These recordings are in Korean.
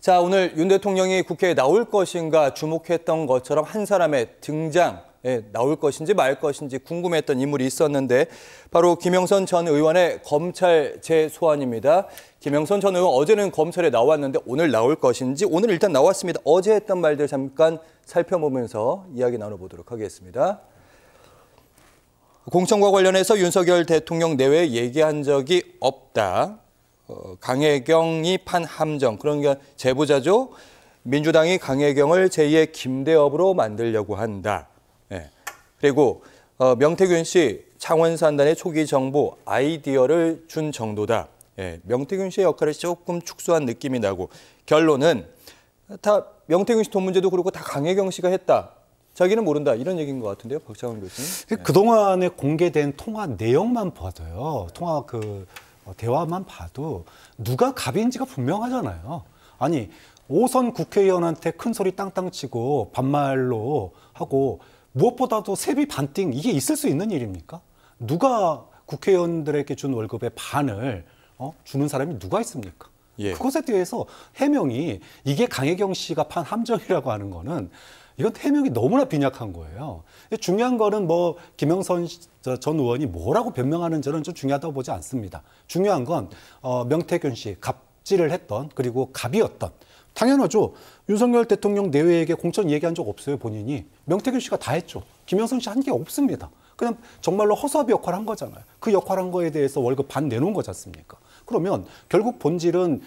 자, 오늘 윤 대통령이 국회에 나올 것인가 주목했던 것처럼 한 사람의 등장, 예, 나올 것인지 말 것인지 궁금했던 인물이 있었는데 바로 김영선 전 의원의 검찰 재소환입니다. 김영선 전 의원 어제는 검찰에 나왔는데 오늘 나올 것인지 오늘 일단 나왔습니다. 어제 했던 말들 잠깐 살펴보면서 이야기 나눠보도록 하겠습니다. 공천과 관련해서 윤석열 대통령 내외 얘기한 적이 없다. 어, 강혜경이 판 함정 그런 게 제보자죠. 민주당이 강혜경을 제2의 김대업으로 만들려고 한다. 예. 그리고 어, 명태균 씨 창원산단의 초기 정보 아이디어를 준 정도다. 예. 명태균 씨의 역할을 조금 축소한 느낌이 나고 결론은 다 명태균 씨 돈 문제도 그렇고 다 강혜경 씨가 했다. 자기는 모른다 이런 얘기인 것 같은데요, 박창원 교수님. 그 동안에 공개된 통화 내용만 봐도요. 통화 그 어, 대화만 봐도 누가 갑인지가 분명하잖아요. 아니, 오선 국회의원한테 큰 소리 땅땅 치고 반말로 하고 무엇보다도 세비 반띵 이게 있을 수 있는 일입니까? 누가 국회의원들에게 준 월급의 반을 어? 주는 사람이 누가 있습니까? 예. 그것에 대해서 해명이 이게 강혜경 씨가 판 함정이라고 하는 거는 이건 해명이 너무나 빈약한 거예요. 중요한 거는 뭐 김영선 전 의원이 뭐라고 변명하는지는 좀 중요하다고 보지 않습니다. 중요한 건 어, 명태균 씨 갑질을 했던 그리고 갑이었던 당연하죠. 윤석열 대통령 내외에게 공천 얘기한 적 없어요, 본인이. 명태균 씨가 다 했죠. 김영선 씨 한 게 없습니다. 그냥 정말로 허수아역할한 거잖아요. 그 역할한 거에 대해서 월급 반 내놓은 거지 습니까 그러면 결국 본질은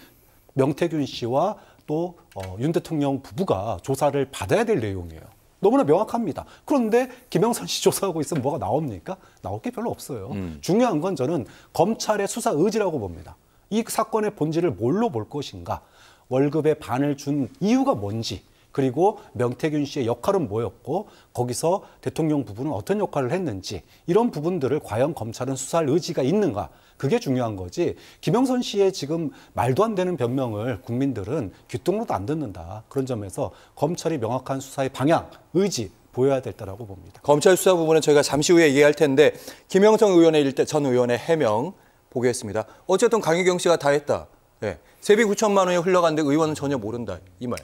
명태균 씨와 또윤 어, 대통령 부부가 조사를 받아야 될 내용이에요. 너무나 명확합니다. 그런데 김영선 씨 조사하고 있으면 뭐가 나옵니까? 나올 게 별로 없어요. 음. 중요한 건 저는 검찰의 수사 의지라고 봅니다. 이 사건의 본질을 뭘로 볼 것인가? 월급의 반을 준 이유가 뭔지, 그리고 명태균 씨의 역할은 뭐였고 거기서 대통령 부부는 어떤 역할을 했는지 이런 부분들을 과연 검찰은 수사할 의지가 있는가 그게 중요한 거지 김영선 씨의 지금 말도 안 되는 변명을 국민들은 귀뚱으로도 안 듣는다 그런 점에서 검찰이 명확한 수사의 방향 의지 보여야 될다라고 봅니다. 검찰 수사 부분은 저희가 잠시 후에 얘기할 텐데 김영성 의원의 일대 전 의원의 해명 보겠습니다. 어쨌든 강유경 씨가 다 했다. 네. 세비 9천만 원이 흘러갔는데 의원은 전혀 모른다. 이 말.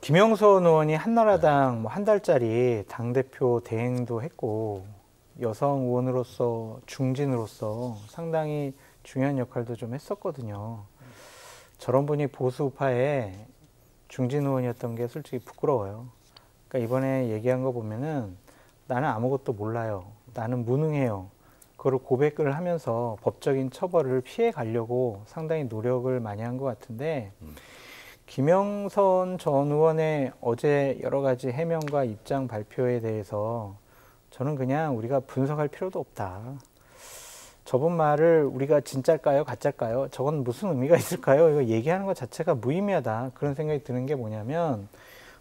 김영선 의원이 한나라당 네. 뭐한 달짜리 당대표 대행도 했고 여성 의원으로서 중진으로서 상당히 중요한 역할도 좀 했었거든요. 저런 분이 보수파의 중진 의원이었던 게 솔직히 부끄러워요. 그러니까 이번에 얘기한 거 보면은 나는 아무것도 몰라요. 나는 무능해요. 그걸 고백을 하면서 법적인 처벌을 피해 가려고 상당히 노력을 많이 한 것 같은데 음. 김영선 전 의원의 어제 여러 가지 해명과 입장 발표에 대해서 저는 그냥 우리가 분석할 필요도 없다. 저번 말을 우리가 진짜일까요? 가짜일까요? 저건 무슨 의미가 있을까요? 이거 얘기하는 것 자체가 무의미하다. 그런 생각이 드는 게 뭐냐면,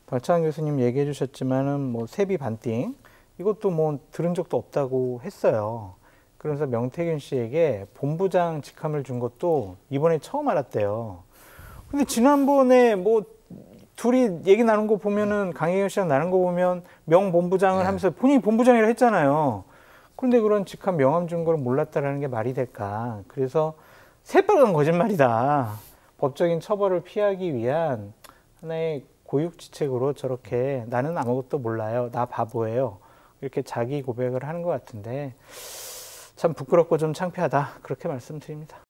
박찬환 교수님 얘기해 주셨지만은 뭐 세비 반띵, 이것도 뭐 들은 적도 없다고 했어요. 그러면서 명태균 씨에게 본부장 직함을 준 것도 이번에 처음 알았대요. 근데 지난번에 뭐 둘이 얘기 나눈 거 보면은 음. 강혜경 씨랑 나눈 거 보면 명 본부장을 네. 하면서 본인이 본부장이라 했잖아요. 그런데 그런 직함 명함 준 걸 몰랐다라는 게 말이 될까? 그래서 새빨간 거짓말이다. 법적인 처벌을 피하기 위한 하나의 고육지책으로 저렇게 나는 아무것도 몰라요. 나 바보예요. 이렇게 자기 고백을 하는 것 같은데 참 부끄럽고 좀 창피하다. 그렇게 말씀드립니다.